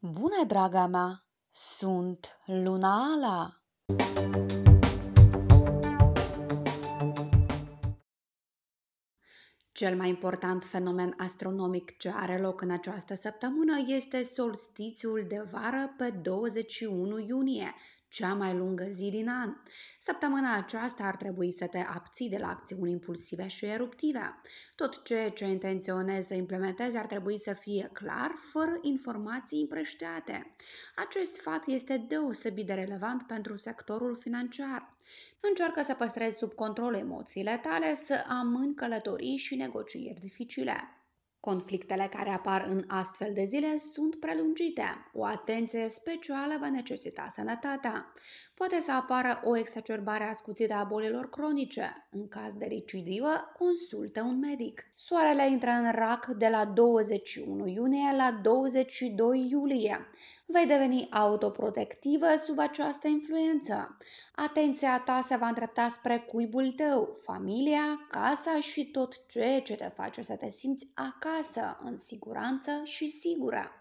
Bună, draga mea! Sunt Luna Ala! Cel mai important fenomen astronomic ce are loc în această săptămână este solstițiul de vară pe 21 iunie, cea mai lungă zi din an. Săptămâna aceasta ar trebui să te abții de la acțiuni impulsive și eruptive. Tot ce ce intenționezi să implementezi ar trebui să fie clar, fără informații împrăștiate. Acest sfat este deosebit de relevant pentru sectorul financiar. Încearcă să păstrezi sub control emoțiile tale, să amâni călătorii și negocieri dificile. Conflictele care apar în astfel de zile sunt prelungite. O atenție specială va necesita sănătatea. Poate să apară o exacerbare ascuțită a bolilor cronice. În caz de recidivă, consultă un medic. Soarele intră în rac de la 21 iunie la 22 iulie vei deveni autoprotectivă sub această influență. Atenția ta se va îndrepta spre cuibul tău, familia, casa și tot ceea ce te face să te simți acasă, în siguranță și sigură.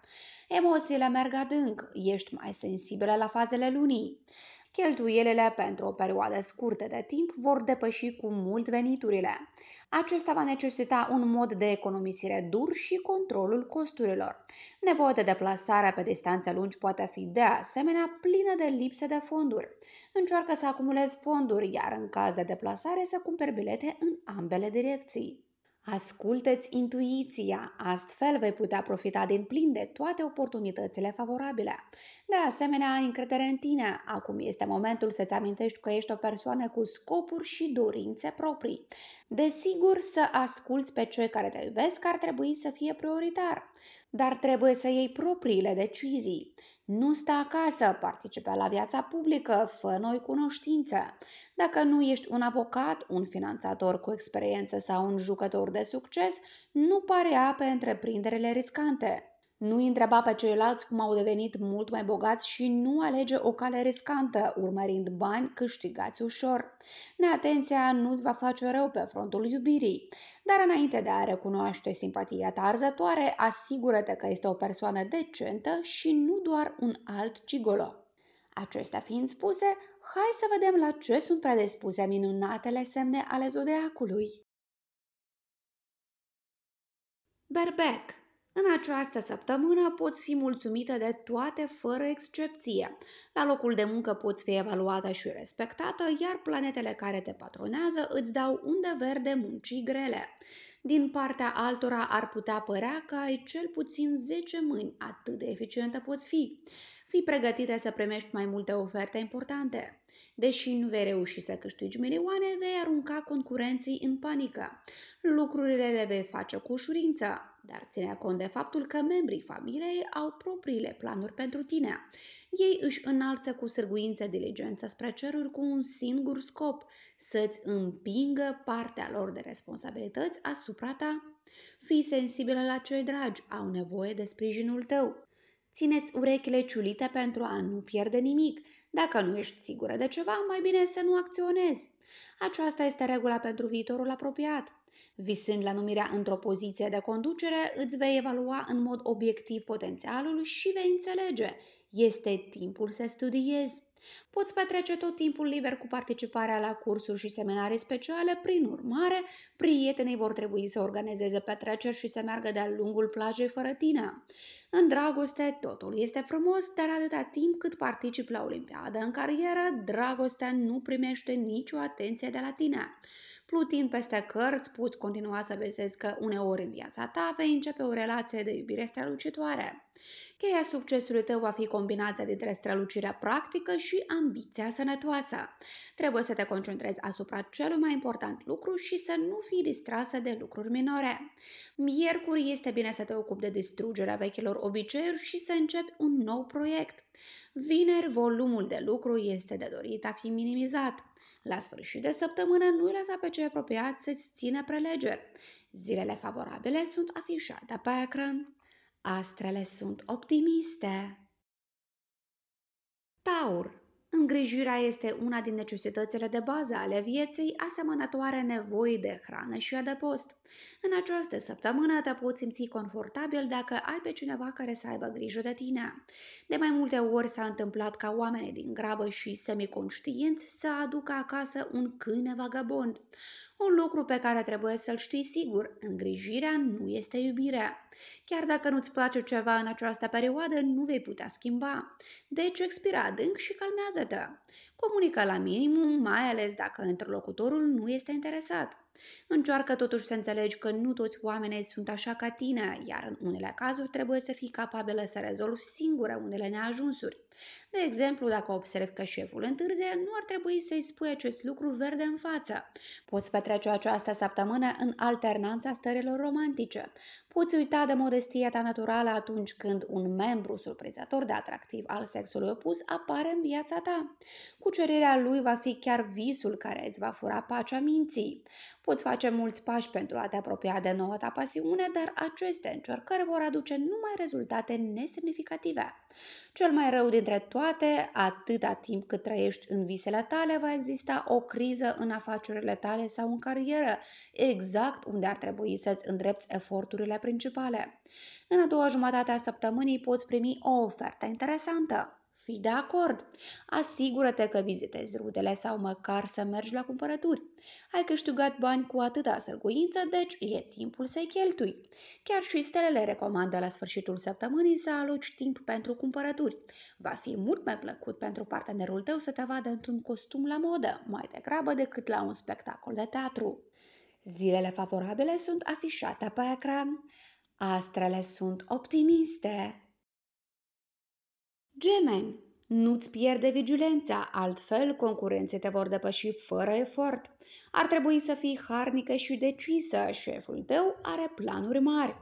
Emoțiile merg adânc, ești mai sensibilă la fazele lunii cheltuielile pentru o perioadă scurtă de timp vor depăși cu mult veniturile. Acesta va necesita un mod de economisire dur și controlul costurilor. Nevoia de deplasare pe distanțe lungi poate fi de asemenea plină de lipsă de fonduri. Încearcă să acumulezi fonduri, iar în caz de deplasare să cumperi bilete în ambele direcții. Ascultă-ți intuiția, astfel vei putea profita din plin de toate oportunitățile favorabile. De asemenea, ai încredere în tine. Acum este momentul să-ți amintești că ești o persoană cu scopuri și dorințe proprii. Desigur, să asculți pe cei care te iubesc ar trebui să fie prioritar, dar trebuie să iei propriile decizii. Nu sta acasă, participă la viața publică, fă noi cunoștință. Dacă nu ești un avocat, un finanțator cu experiență sau un jucător de succes, nu pare a pe întreprinderile riscante nu întreba pe ceilalți cum au devenit mult mai bogați și nu alege o cale riscantă, urmărind bani câștigați ușor. Neatenția nu-ți va face rău pe frontul iubirii, dar înainte de a recunoaște simpatia ta arzătoare, asigură-te că este o persoană decentă și nu doar un alt cigolo. Acestea fiind spuse, hai să vedem la ce sunt predispuse minunatele semne ale zodiacului. Berbec în această săptămână poți fi mulțumită de toate fără excepție. La locul de muncă poți fi evaluată și respectată, iar planetele care te patronează îți dau unde verde muncii grele. Din partea altora ar putea părea că ai cel puțin 10 mâini, atât de eficientă poți fi. Fii pregătită să primești mai multe oferte importante. Deși nu vei reuși să câștigi milioane, vei arunca concurenții în panică. Lucrurile le vei face cu ușurință dar ținea cont de faptul că membrii familiei au propriile planuri pentru tine. Ei își înalță cu sârguință diligența spre ceruri cu un singur scop, să-ți împingă partea lor de responsabilități asupra ta. Fii sensibilă la cei dragi, au nevoie de sprijinul tău. Țineți urechile ciulite pentru a nu pierde nimic. Dacă nu ești sigură de ceva, mai bine să nu acționezi. Aceasta este regula pentru viitorul apropiat. Visând la numirea într-o poziție de conducere, îți vei evalua în mod obiectiv potențialul și vei înțelege. Este timpul să studiezi. Poți petrece tot timpul liber cu participarea la cursuri și seminarii speciale, prin urmare, prietenii vor trebui să organizeze petreceri și să meargă de-a lungul plajei fără tine. În dragoste, totul este frumos, dar atâta timp cât participi la olimpiadă în carieră, dragostea nu primește nicio atenție de la tine. Plutind peste cărți, poți continua să vezi că uneori în viața ta vei începe o relație de iubire strălucitoare. Cheia succesului tău va fi combinația dintre strălucirea practică și ambiția sănătoasă. Trebuie să te concentrezi asupra celui mai important lucru și să nu fii distrasă de lucruri minore. Miercuri este bine să te ocupi de distrugerea vechilor obiceiuri și să începi un nou proiect. Vineri, volumul de lucru este de dorit a fi minimizat. La sfârșit de săptămână nu-i lăsa pe cei apropiați să-ți țină prelegeri. Zilele favorabile sunt afișate pe ecran. Astrele sunt optimiste. Taur Îngrijirea este una din necesitățile de bază ale vieții, asemănătoare nevoii de hrană și adăpost. În această săptămână te poți simți confortabil dacă ai pe cineva care să aibă grijă de tine. De mai multe ori s-a întâmplat ca oamenii din grabă și semiconștienți să aducă acasă un câine vagabond. Un lucru pe care trebuie să-l știi sigur, îngrijirea nu este iubirea. Chiar dacă nu-ți place ceva în această perioadă, nu vei putea schimba. Deci expira adânc și calmează-te. Comunică la minimum, mai ales dacă interlocutorul nu este interesat. Încearcă totuși să înțelegi că nu toți oamenii sunt așa ca tine, iar în unele cazuri trebuie să fii capabilă să rezolvi singură unele neajunsuri. De exemplu, dacă observi că șeful întârzie, nu ar trebui să-i spui acest lucru verde în față. Poți petrece această săptămână în alternanța stărilor romantice. Poți uita de modestia ta naturală atunci când un membru surprinzător de atractiv al sexului opus apare în viața ta. Cucerirea lui va fi chiar visul care îți va fura pacea minții. Poți face mulți pași pentru a te apropia de noua ta pasiune, dar aceste încercări vor aduce numai rezultate nesemnificative. Cel mai rău dintre toate, atâta timp cât trăiești în visele tale, va exista o criză în afacerile tale sau în carieră, exact unde ar trebui să-ți îndrepți eforturile principale. În a doua jumătate a săptămânii poți primi o ofertă interesantă. Fii de acord. Asigură-te că vizitezi rudele sau măcar să mergi la cumpărături. Ai câștigat bani cu atâta sârguință, deci e timpul să-i cheltui. Chiar și stelele recomandă la sfârșitul săptămânii să aloci timp pentru cumpărături. Va fi mult mai plăcut pentru partenerul tău să te vadă într-un costum la modă, mai degrabă decât la un spectacol de teatru. Zilele favorabile sunt afișate pe ecran. Astrele sunt optimiste. Gemeni, nu-ți pierde vigilența, altfel concurenții te vor depăși fără efort. Ar trebui să fii harnică și decisă, șeful tău are planuri mari.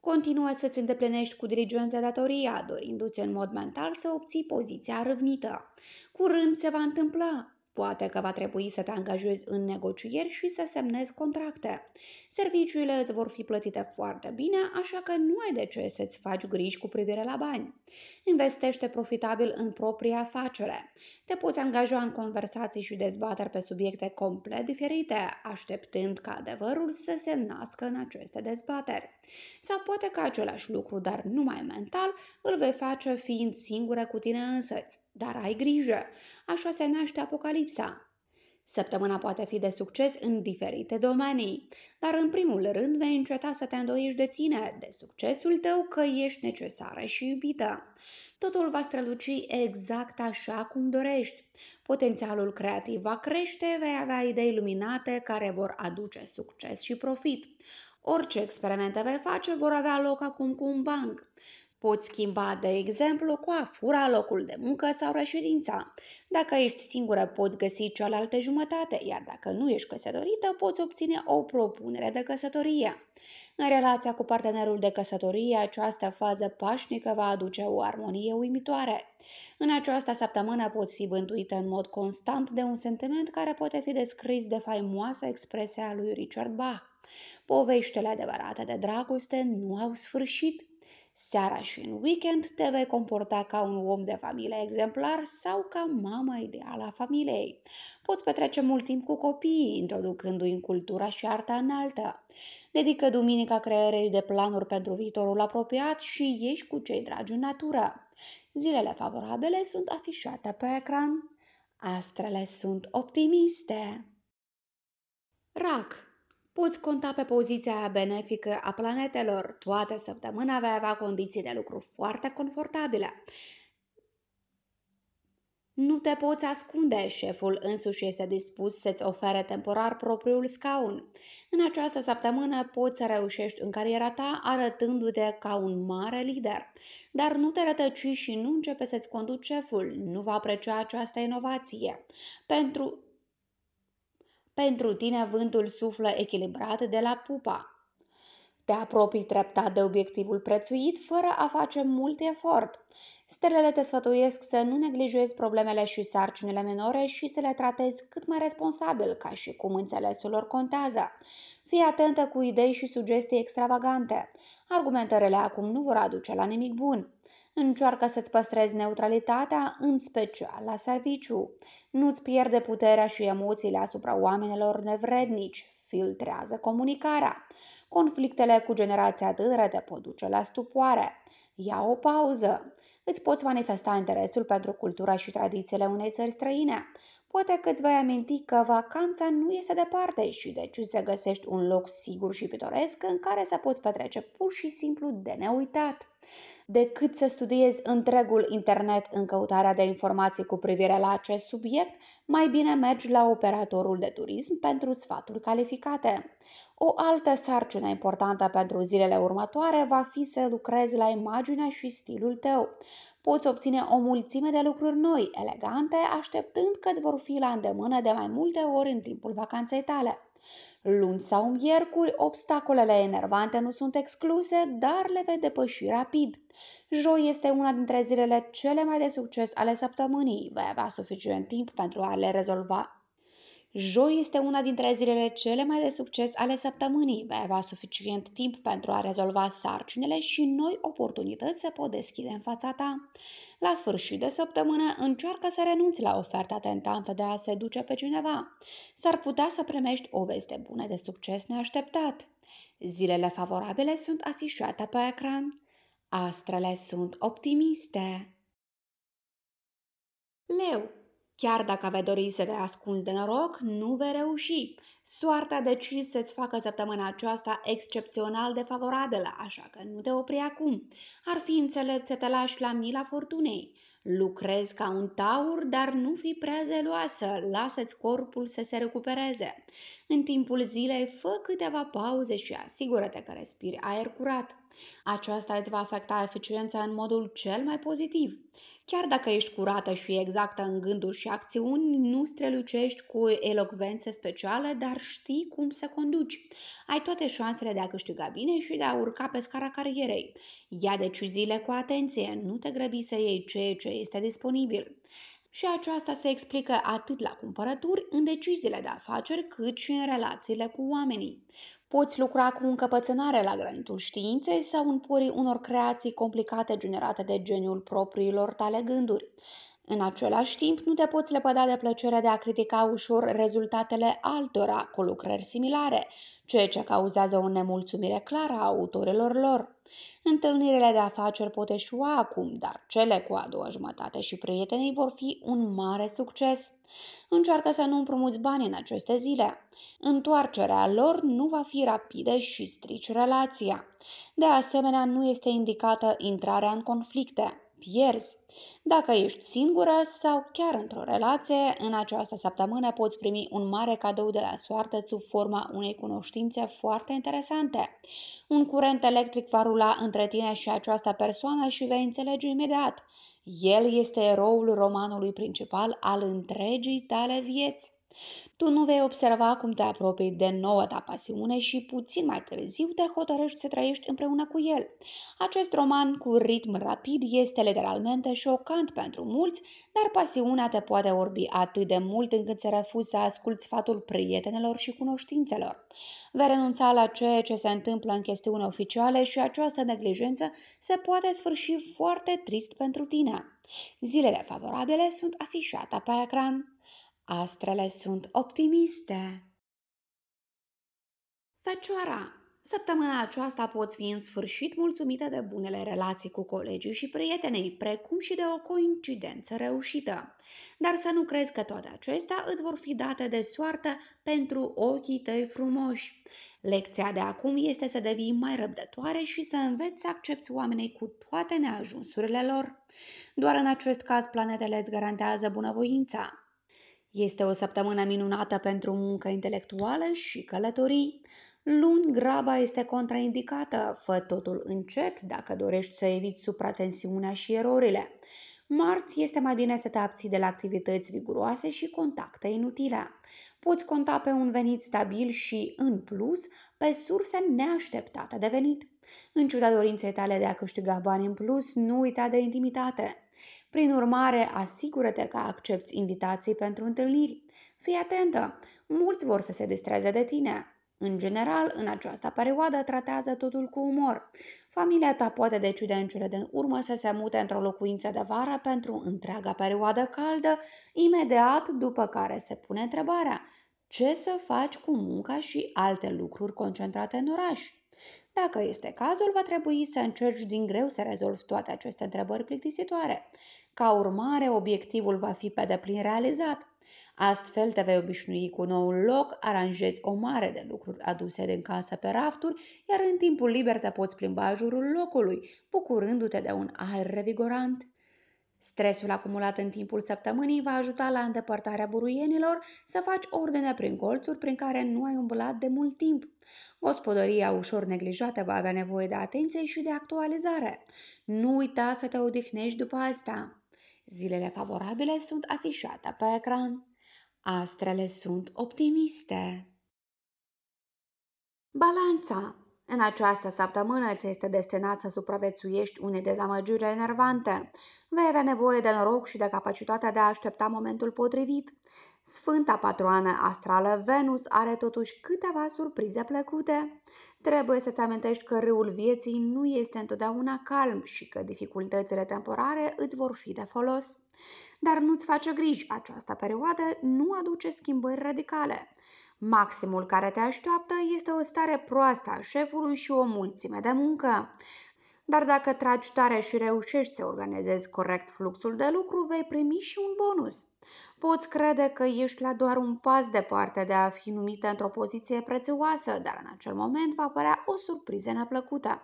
Continuă să-ți îndeplinești cu diligență datoria, dorindu-ți în mod mental să obții poziția râvnită. Curând se va întâmpla, Poate că va trebui să te angajezi în negocieri și să semnezi contracte. Serviciile îți vor fi plătite foarte bine, așa că nu ai de ce să-ți faci griji cu privire la bani investește profitabil în propria afacere. Te poți angaja în conversații și dezbateri pe subiecte complet diferite, așteptând ca adevărul să se nască în aceste dezbateri. Sau poate că același lucru, dar numai mental, îl vei face fiind singură cu tine însăți. Dar ai grijă! Așa se naște apocalipsa, Săptămâna poate fi de succes în diferite domenii, dar în primul rând vei înceta să te îndoiești de tine, de succesul tău că ești necesară și iubită. Totul va străluci exact așa cum dorești. Potențialul creativ va crește, vei avea idei luminate care vor aduce succes și profit. Orice experimente vei face vor avea loc acum cu un banc. Poți schimba, de exemplu, cu a locul de muncă sau reședința. Dacă ești singură, poți găsi cealaltă jumătate, iar dacă nu ești căsătorită, poți obține o propunere de căsătorie. În relația cu partenerul de căsătorie, această fază pașnică va aduce o armonie uimitoare. În această săptămână poți fi bântuită în mod constant de un sentiment care poate fi descris de faimoasa expresia lui Richard Bach. Poveștile adevărate de dragoste nu au sfârșit. Seara și în weekend te vei comporta ca un om de familie exemplar sau ca mama ideală a familiei. Poți petrece mult timp cu copiii, introducându-i în cultura și arta înaltă. Dedică duminica creierei de planuri pentru viitorul apropiat și ieși cu cei dragi în natură. Zilele favorabile sunt afișate pe ecran. Astrele sunt optimiste. RAC Poți conta pe poziția aia benefică a planetelor. Toată săptămâna vei avea condiții de lucru foarte confortabile. Nu te poți ascunde, șeful însuși este dispus să-ți ofere temporar propriul scaun. În această săptămână poți să reușești în cariera ta arătându-te ca un mare lider. Dar nu te rătăci și nu începe să-ți conduci șeful, nu va aprecia această inovație. Pentru pentru tine vântul suflă echilibrat de la pupa. Te apropii treptat de obiectivul prețuit fără a face mult efort. Stelele te sfătuiesc să nu neglijezi problemele și sarcinile minore și să le tratezi cât mai responsabil, ca și cum înțelesul lor contează. Fii atentă cu idei și sugestii extravagante. Argumentările acum nu vor aduce la nimic bun. Încearcă să-ți păstrezi neutralitatea, în special la serviciu. Nu-ți pierde puterea și emoțiile asupra oamenilor nevrednici. Filtrează comunicarea. Conflictele cu generația tânără te pot duce la stupoare. Ia o pauză. Îți poți manifesta interesul pentru cultura și tradițiile unei țări străine. Poate că îți vei aminti că vacanța nu este departe și deci să găsești un loc sigur și pitoresc în care să poți petrece pur și simplu de neuitat decât să studiezi întregul internet în căutarea de informații cu privire la acest subiect, mai bine mergi la operatorul de turism pentru sfaturi calificate. O altă sarcină importantă pentru zilele următoare va fi să lucrezi la imaginea și stilul tău. Poți obține o mulțime de lucruri noi, elegante, așteptând că îți vor fi la îndemână de mai multe ori în timpul vacanței tale. Luni sau miercuri, obstacolele enervante nu sunt excluse, dar le vei depăși rapid. Joi este una dintre zilele cele mai de succes ale săptămânii. Vei avea suficient timp pentru a le rezolva Joi este una dintre zilele cele mai de succes ale săptămânii. Vei avea suficient timp pentru a rezolva sarcinile și noi oportunități se pot deschide în fața ta. La sfârșit de săptămână, încearcă să renunți la oferta tentantă de a seduce pe cineva. S-ar putea să primești o veste bună de succes neașteptat. Zilele favorabile sunt afișate pe ecran. Astrele sunt optimiste. Leu Chiar dacă avea dori să te ascunzi de noroc, nu vei reuși. Soarta a decis să-ți facă săptămâna aceasta excepțional de favorabilă, așa că nu te opri acum. Ar fi înțelept să te lași la mila fortunei. Lucrezi ca un taur, dar nu fi prea zeloasă, lasă-ți corpul să se recupereze. În timpul zilei, fă câteva pauze și asigură-te că respiri aer curat. Aceasta îți va afecta eficiența în modul cel mai pozitiv. Chiar dacă ești curată și exactă în gânduri și acțiuni, nu strălucești cu elocvență specială, dar știi cum să conduci. Ai toate șansele de a câștiga bine și de a urca pe scara carierei. Ia deciziile cu atenție, nu te grăbi să iei ceea ce este disponibil. Și aceasta se explică atât la cumpărături, în deciziile de afaceri, cât și în relațiile cu oamenii. Poți lucra cu încăpățânare la granitul științei sau în porii unor creații complicate generate de geniul propriilor tale gânduri. În același timp, nu te poți lepăda de plăcerea de a critica ușor rezultatele altora cu lucrări similare, ceea ce cauzează o nemulțumire clară a autorilor lor. Întâlnirile de afaceri pot eșua acum, dar cele cu a doua jumătate și prietenii vor fi un mare succes. Încearcă să nu împrumuți bani în aceste zile. Întoarcerea lor nu va fi rapidă și strici relația. De asemenea, nu este indicată intrarea în conflicte pierzi. Dacă ești singură sau chiar într-o relație, în această săptămână poți primi un mare cadou de la soartă sub forma unei cunoștințe foarte interesante. Un curent electric va rula între tine și această persoană și vei înțelege imediat. El este eroul romanului principal al întregii tale vieți. Tu nu vei observa cum te apropii de nouă ta pasiune și puțin mai târziu te hotărăști să trăiești împreună cu el. Acest roman cu ritm rapid este literalmente șocant pentru mulți, dar pasiunea te poate orbi atât de mult încât să refuzi să asculți sfatul prietenelor și cunoștințelor. Vei renunța la ceea ce se întâmplă în chestiuni oficiale și această neglijență se poate sfârși foarte trist pentru tine. Zilele favorabile sunt afișate pe ecran. Astrele sunt optimiste. Fecioara, săptămâna aceasta poți fi în sfârșit mulțumită de bunele relații cu colegii și prietenei, precum și de o coincidență reușită. Dar să nu crezi că toate acestea îți vor fi date de soartă pentru ochii tăi frumoși. Lecția de acum este să devii mai răbdătoare și să înveți să accepti oamenii cu toate neajunsurile lor. Doar în acest caz planetele îți garantează bunăvoința. Este o săptămână minunată pentru muncă intelectuală și călătorii. Luni, graba este contraindicată. Fă totul încet dacă dorești să eviți supratensiunea și erorile. Marți este mai bine să te abții de la activități viguroase și contacte inutile. Poți conta pe un venit stabil și, în plus, pe surse neașteptate de venit. În ciuda dorinței tale de a câștiga bani în plus, nu uita de intimitate. Prin urmare, asigură-te că accepti invitații pentru întâlniri. Fii atentă! Mulți vor să se distreze de tine. În general, în această perioadă tratează totul cu umor. Familia ta poate decide în cele din urmă să se mute într-o locuință de vară pentru întreaga perioadă caldă, imediat după care se pune întrebarea ce să faci cu munca și alte lucruri concentrate în oraș. Dacă este cazul, va trebui să încerci din greu să rezolvi toate aceste întrebări plictisitoare. Ca urmare, obiectivul va fi pe deplin realizat. Astfel te vei obișnui cu noul loc, aranjezi o mare de lucruri aduse din casă pe rafturi, iar în timpul liber te poți plimba jurul locului, bucurându-te de un aer revigorant. Stresul acumulat în timpul săptămânii va ajuta la îndepărtarea buruienilor să faci ordine prin colțuri prin care nu ai umblat de mult timp. Gospodăria ușor neglijată va avea nevoie de atenție și de actualizare. Nu uita să te odihnești după asta. Zilele favorabile sunt afișate pe ecran. Astrele sunt optimiste. Balanța în această săptămână ți este destinat să supraviețuiești unei dezamăgiri enervante. Vei avea nevoie de noroc și de capacitatea de a aștepta momentul potrivit. Sfânta patroană astrală Venus are totuși câteva surprize plăcute. Trebuie să-ți amintești că râul vieții nu este întotdeauna calm și că dificultățile temporare îți vor fi de folos. Dar nu-ți face griji, această perioadă nu aduce schimbări radicale. Maximul care te așteaptă este o stare proastă a șefului și o mulțime de muncă. Dar dacă tragi tare și reușești să organizezi corect fluxul de lucru, vei primi și un bonus. Poți crede că ești la doar un pas departe de a fi numită într-o poziție prețioasă, dar în acel moment va apărea o surpriză neplăcută.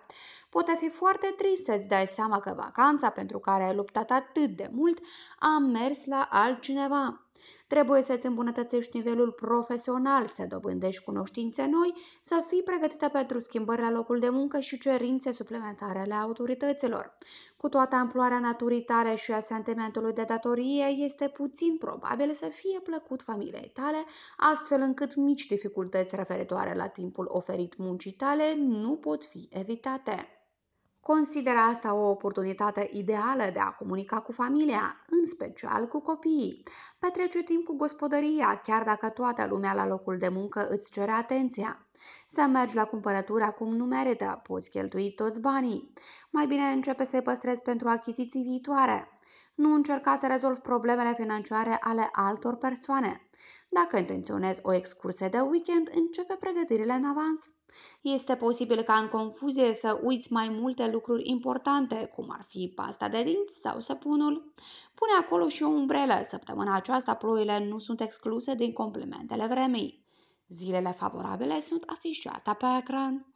Poate fi foarte trist să-ți dai seama că vacanța pentru care ai luptat atât de mult a mers la altcineva. Trebuie să-ți îmbunătățești nivelul profesional, să dobândești cunoștințe noi, să fii pregătită pentru schimbări la locul de muncă și cerințe suplimentare ale autorităților. Cu toată amploarea naturii tale și a sentimentului de datorie, este puțin probabil să fie plăcut familiei tale, astfel încât mici dificultăți referitoare la timpul oferit muncii tale nu pot fi evitate. Consideră asta o oportunitate ideală de a comunica cu familia, în special cu copiii. Petrece timp cu gospodăria, chiar dacă toată lumea la locul de muncă îți cere atenția. Să mergi la cumpărături acum nu merită, poți cheltui toți banii. Mai bine începe să-i păstrezi pentru achiziții viitoare. Nu încerca să rezolvi problemele financiare ale altor persoane. Dacă intenționezi o excursie de weekend, începe pregătirile în avans. Este posibil ca în confuzie să uiți mai multe lucruri importante, cum ar fi pasta de dinți sau săpunul. Pune acolo și o umbrelă. Săptămâna aceasta ploile nu sunt excluse din complementele vremii. Zilele favorabile sunt afișate pe ecran.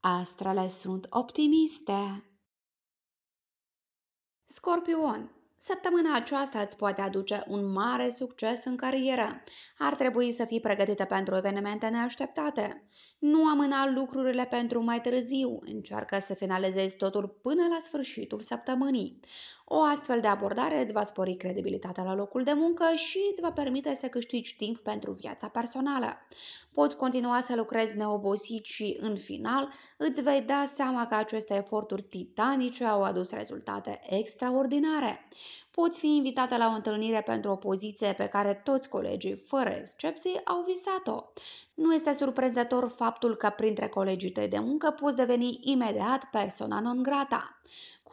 Astrele sunt optimiste. Scorpion Săptămâna aceasta îți poate aduce un mare succes în carieră. Ar trebui să fii pregătită pentru evenimente neașteptate. Nu amâna lucrurile pentru mai târziu, încearcă să finalizezi totul până la sfârșitul săptămânii. O astfel de abordare îți va spori credibilitatea la locul de muncă și îți va permite să câștigi timp pentru viața personală. Poți continua să lucrezi neobosit și, în final, îți vei da seama că aceste eforturi titanice au adus rezultate extraordinare. Poți fi invitată la o întâlnire pentru o poziție pe care toți colegii, fără excepții, au visat-o. Nu este surprinzător faptul că printre colegii tăi de muncă poți deveni imediat persoana non grata.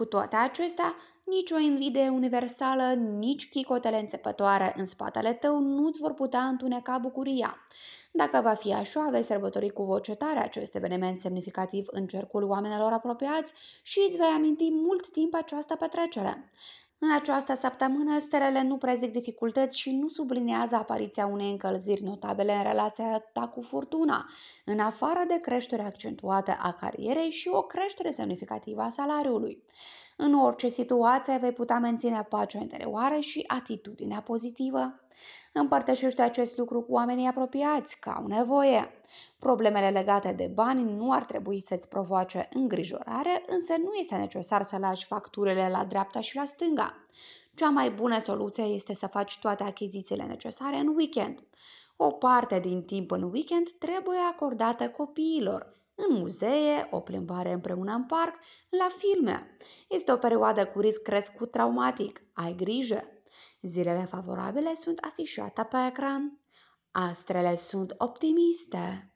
Cu toate acestea, nici o invidie universală, nici chicotele înțepătoare în spatele tău nu-ți vor putea întuneca bucuria. Dacă va fi așa, vei sărbători cu voce tare acest eveniment semnificativ în cercul oamenilor apropiați și îți vei aminti mult timp această petrecere. În această săptămână, stelele nu prezic dificultăți și nu sublinează apariția unei încălziri notabile în relația ta cu furtuna, în afară de creștere accentuată a carierei și o creștere semnificativă a salariului. În orice situație vei putea menține pacea interioară și atitudinea pozitivă. Împărtășește acest lucru cu oamenii apropiați, ca au nevoie. Problemele legate de bani nu ar trebui să-ți provoace îngrijorare, însă nu este necesar să lași facturile la dreapta și la stânga. Cea mai bună soluție este să faci toate achizițiile necesare în weekend. O parte din timp în weekend trebuie acordată copiilor, în muzee, o plimbare împreună în parc, la filme. Este o perioadă cu risc crescut traumatic. Ai grijă! Zilele favorabile sunt afișate pe ecran. Astrele sunt optimiste.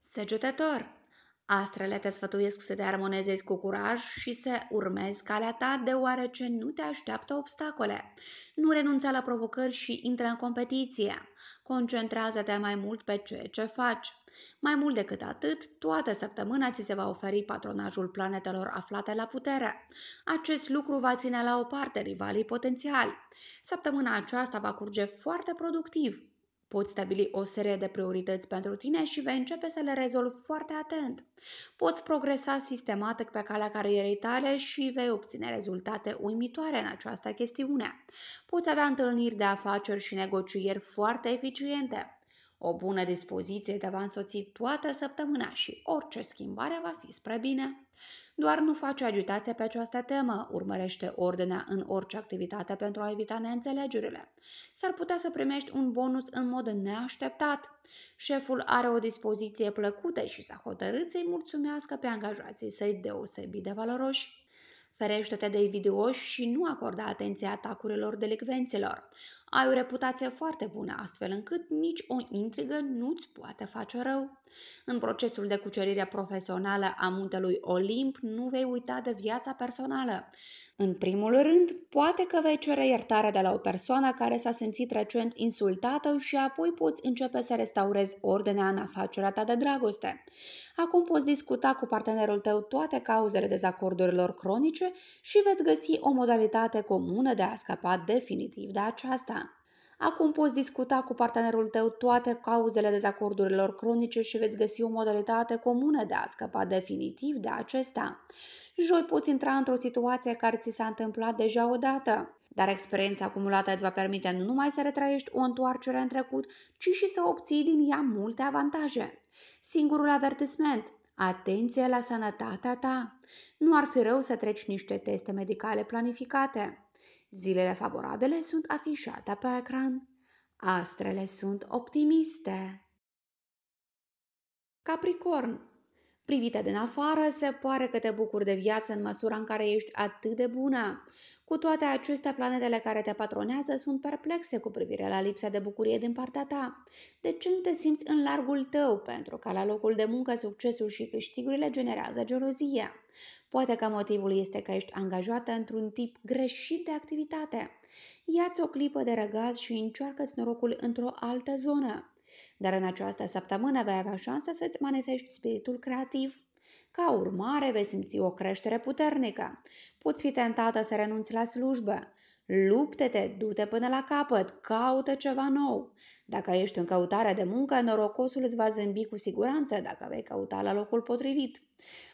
Săgetător Astrele te sfătuiesc să te armonezezi cu curaj și să urmezi calea ta, deoarece nu te așteaptă obstacole. Nu renunța la provocări și intră în competiție. Concentrează-te mai mult pe ceea ce faci. Mai mult decât atât, toată săptămâna ți se va oferi patronajul planetelor aflate la putere. Acest lucru va ține la o parte rivalii potențiali. Săptămâna aceasta va curge foarte productiv. Poți stabili o serie de priorități pentru tine și vei începe să le rezolvi foarte atent. Poți progresa sistematic pe calea carierei tale și vei obține rezultate uimitoare în această chestiune. Poți avea întâlniri de afaceri și negocieri foarte eficiente. O bună dispoziție te va însoți toată săptămâna și orice schimbare va fi spre bine. Doar nu face agitația pe această temă, urmărește ordinea în orice activitate pentru a evita neînțelegerile. S-ar putea să primești un bonus în mod neașteptat. Șeful are o dispoziție plăcută și s-a hotărât să-i mulțumească pe angajații săi deosebit de valoroși. Ferește-te de invidioși și nu acorda atenție atacurilor delicvenților. Ai o reputație foarte bună, astfel încât nici o intrigă nu-ți poate face rău. În procesul de cucerire profesională a muntelui Olimp, nu vei uita de viața personală. În primul rând, poate că vei cere iertare de la o persoană care s-a simțit recent insultată și apoi poți începe să restaurezi ordinea în afacerea ta de dragoste. Acum poți discuta cu partenerul tău toate cauzele dezacordurilor cronice și veți găsi o modalitate comună de a scăpa definitiv de aceasta. Acum poți discuta cu partenerul tău toate cauzele dezacordurilor cronice și veți găsi o modalitate comună de a scăpa definitiv de acesta joi poți intra într-o situație care ți s-a întâmplat deja odată. Dar experiența acumulată îți va permite nu numai să retrăiești o întoarcere în trecut, ci și să obții din ea multe avantaje. Singurul avertisment, Atenție la sănătatea ta! Nu ar fi rău să treci niște teste medicale planificate. Zilele favorabile sunt afișate pe ecran. Astrele sunt optimiste. Capricorn Privită din afară, se pare că te bucuri de viață în măsura în care ești atât de bună. Cu toate acestea, planetele care te patronează sunt perplexe cu privire la lipsa de bucurie din partea ta. De ce nu te simți în largul tău? Pentru că la locul de muncă succesul și câștigurile generează gelozie. Poate că motivul este că ești angajată într-un tip greșit de activitate. Ia-ți o clipă de răgaz și încearcă-ți norocul într-o altă zonă. Dar în această săptămână vei avea șansa să-ți manifesti spiritul creativ. Ca urmare, vei simți o creștere puternică. Poți fi tentată să renunți la slujbă. Lupte-te, du-te până la capăt, caută ceva nou. Dacă ești în căutare de muncă, norocosul îți va zâmbi cu siguranță dacă vei căuta la locul potrivit.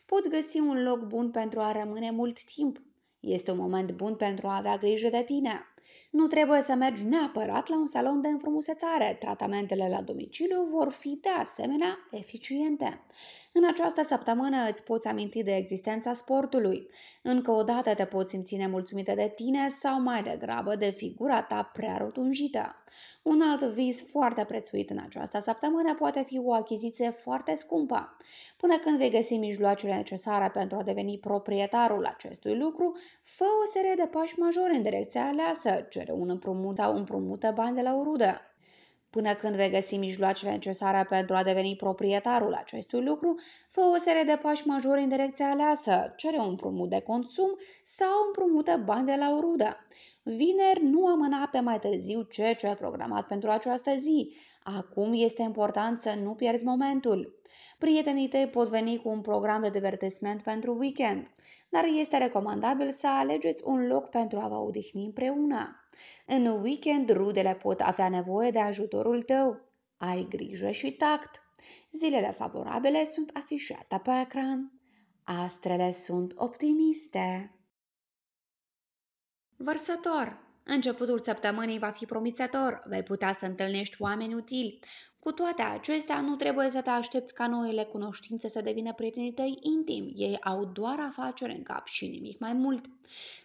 Poți găsi un loc bun pentru a rămâne mult timp. Este un moment bun pentru a avea grijă de tine. Nu trebuie să mergi neapărat la un salon de înfrumusețare. Tratamentele la domiciliu vor fi de asemenea eficiente. În această săptămână îți poți aminti de existența sportului. Încă o dată te poți simți nemulțumită de tine sau mai degrabă de figura ta prea rotunjită. Un alt vis foarte prețuit în această săptămână poate fi o achiziție foarte scumpă. Până când vei găsi mijloacele necesare pentru a deveni proprietarul acestui lucru, fă o serie de pași majori în direcția aleasă, ce afacere, un împrumut sau împrumută bani de la o rudă. Până când vei găsi mijloacele necesare pentru a deveni proprietarul acestui lucru, fă o serie de pași majori în direcția aleasă, cere un împrumut de consum sau împrumută bani de la o rudă. Vineri nu amâna pe mai târziu ce ce ai programat pentru această zi. Acum este important să nu pierzi momentul. Prietenii tăi pot veni cu un program de divertisment pentru weekend, dar este recomandabil să alegeți un loc pentru a vă odihni împreună. În weekend rudele pot avea nevoie de ajutorul tău. Ai grijă și tact. Zilele favorabile sunt afișate pe ecran. Astrele sunt optimiste. Vărsător Începutul săptămânii va fi promițător, vei putea să întâlnești oameni utili. Cu toate acestea, nu trebuie să te aștepți ca noile cunoștințe să devină prietenii tăi intimi. Ei au doar afaceri în cap și nimic mai mult.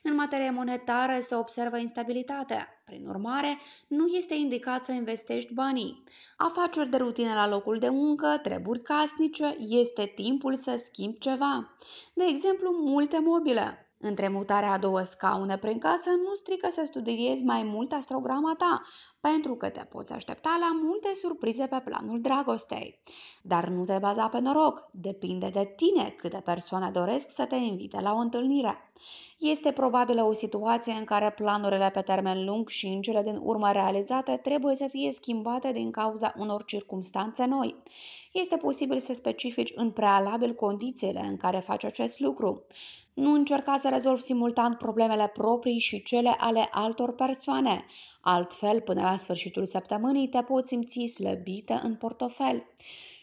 În materie monetară se observă instabilitate. Prin urmare, nu este indicat să investești banii. Afaceri de rutină la locul de muncă, treburi casnice, este timpul să schimbi ceva. De exemplu, multe mobile. Între mutarea a două scaune prin casă nu strică să studiezi mai mult astrograma ta, pentru că te poți aștepta la multe surprize pe planul dragostei. Dar nu te baza pe noroc, depinde de tine câte persoane doresc să te invite la o întâlnire. Este probabilă o situație în care planurile pe termen lung și în cele din urmă realizate trebuie să fie schimbate din cauza unor circumstanțe noi este posibil să specifici în prealabil condițiile în care faci acest lucru. Nu încerca să rezolvi simultan problemele proprii și cele ale altor persoane. Altfel, până la sfârșitul săptămânii, te poți simți slăbită în portofel.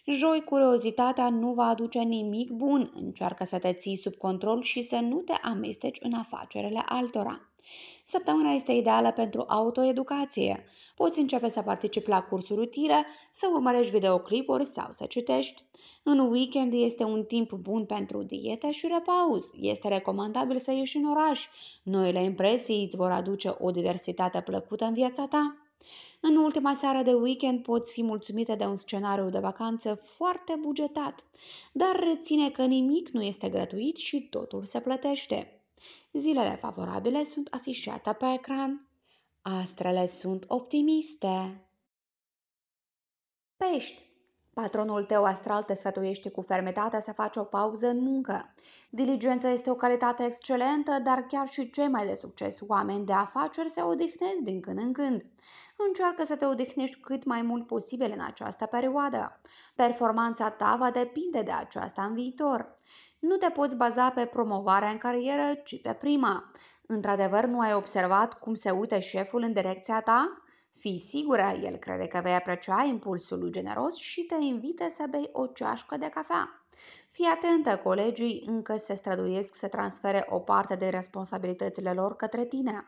Joi, curiozitatea nu va aduce nimic bun. Încearcă să te ții sub control și să nu te amesteci în afacerele altora. Săptămâna este ideală pentru autoeducație. Poți începe să participi la cursuri utile, să urmărești videoclipuri sau să citești. În weekend este un timp bun pentru diete și repaus. Este recomandabil să ieși în oraș. Noile impresii îți vor aduce o diversitate plăcută în viața ta. În ultima seară de weekend poți fi mulțumită de un scenariu de vacanță foarte bugetat, dar reține că nimic nu este gratuit și totul se plătește. Zilele favorabile sunt afișate pe ecran. Astrele sunt optimiste. Pești Patronul tău astral te sfătuiește cu fermetate să faci o pauză în muncă. Diligența este o calitate excelentă, dar chiar și cei mai de succes oameni de afaceri se odihnesc din când în când. Încearcă să te odihnești cât mai mult posibil în această perioadă. Performanța ta va depinde de aceasta în viitor. Nu te poți baza pe promovarea în carieră, ci pe prima. Într-adevăr, nu ai observat cum se uită șeful în direcția ta? Fii sigură, el crede că vei aprecia impulsul lui generos și te invită să bei o ceașcă de cafea. Fii atentă, colegii încă se străduiesc să transfere o parte de responsabilitățile lor către tine.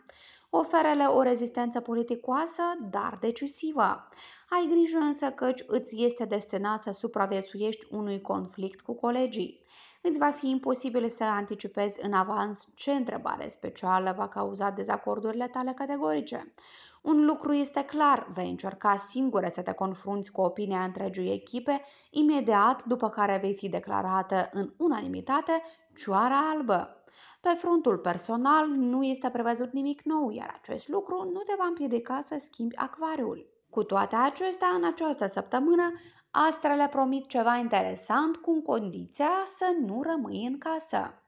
Oferă-le o rezistență politicoasă, dar decisivă. Ai grijă însă căci îți este destinat să supraviețuiești unui conflict cu colegii îți va fi imposibil să anticipezi în avans ce întrebare specială va cauza dezacordurile tale categorice. Un lucru este clar, vei încerca singură să te confrunți cu opinia întregii echipe, imediat după care vei fi declarată în unanimitate cioara albă. Pe frontul personal nu este prevăzut nimic nou, iar acest lucru nu te va împiedica să schimbi acvariul. Cu toate acestea, în această săptămână Astrele promit ceva interesant cu condiția să nu rămâi în casă.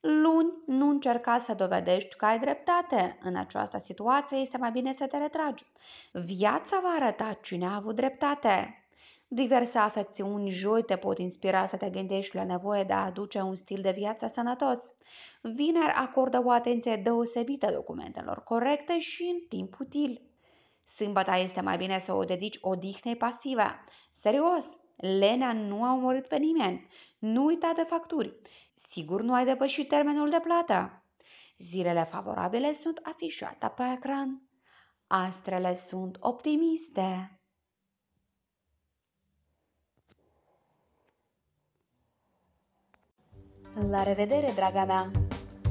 Luni, nu încerca să dovedești că ai dreptate. În această situație este mai bine să te retragi. Viața va arăta cine a avut dreptate. Diverse afecțiuni joi te pot inspira să te gândești la nevoie de a aduce un stil de viață sănătos. Vineri acordă o atenție deosebită documentelor corecte și în timp util. Sâmbăta este mai bine să o dedici odihnei pasive. Serios, lenea nu a omorât pe nimeni. Nu uita de facturi. Sigur nu ai depășit termenul de plată. Zilele favorabile sunt afișate pe ecran. Astrele sunt optimiste. La revedere, draga mea!